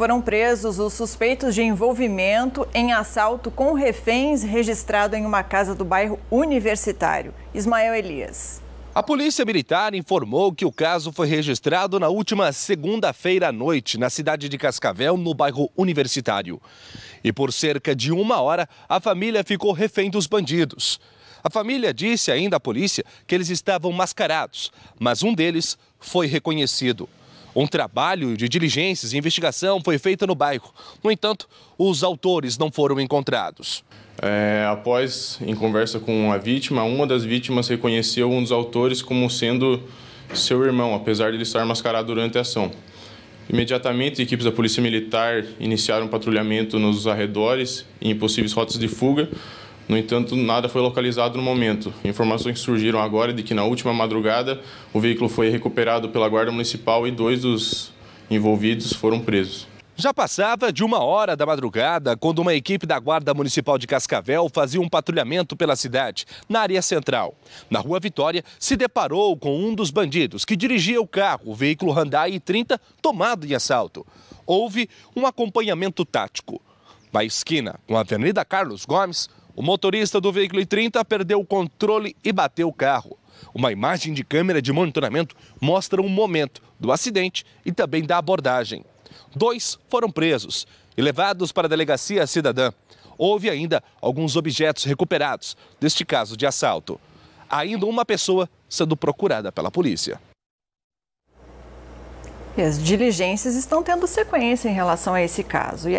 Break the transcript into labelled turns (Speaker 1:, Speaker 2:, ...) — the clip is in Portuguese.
Speaker 1: Foram presos os suspeitos de envolvimento em assalto com reféns registrado em uma casa do bairro Universitário. Ismael Elias. A Polícia Militar informou que o caso foi registrado na última segunda-feira à noite, na cidade de Cascavel, no bairro Universitário. E por cerca de uma hora, a família ficou refém dos bandidos. A família disse ainda à polícia que eles estavam mascarados, mas um deles foi reconhecido. Um trabalho de diligências e investigação foi
Speaker 2: feito no bairro. No entanto, os autores não foram encontrados. É, após, em conversa com a vítima, uma das vítimas reconheceu um dos autores como sendo seu irmão, apesar de ele estar mascarado durante a ação. Imediatamente, equipes da Polícia Militar iniciaram um patrulhamento nos arredores e em possíveis rotas de fuga, no entanto, nada foi localizado no momento. Informações surgiram agora é de que na última madrugada o veículo foi recuperado pela Guarda Municipal e dois dos envolvidos foram presos.
Speaker 1: Já passava de uma hora da
Speaker 2: madrugada quando uma equipe da Guarda Municipal de Cascavel fazia um
Speaker 1: patrulhamento pela cidade, na área central. Na Rua Vitória, se deparou com um dos bandidos que dirigia o carro, o veículo Hyundai 30, tomado em assalto. Houve um acompanhamento tático. Na esquina com a Avenida Carlos Gomes, o motorista do veículo I-30 perdeu o controle e bateu o carro. Uma imagem de câmera de monitoramento mostra o um momento do acidente e também da abordagem. Dois foram presos e levados para a delegacia cidadã. Houve ainda alguns objetos recuperados deste caso de assalto. Ainda uma pessoa sendo procurada pela polícia. E as diligências estão tendo sequência em relação a esse caso. E é...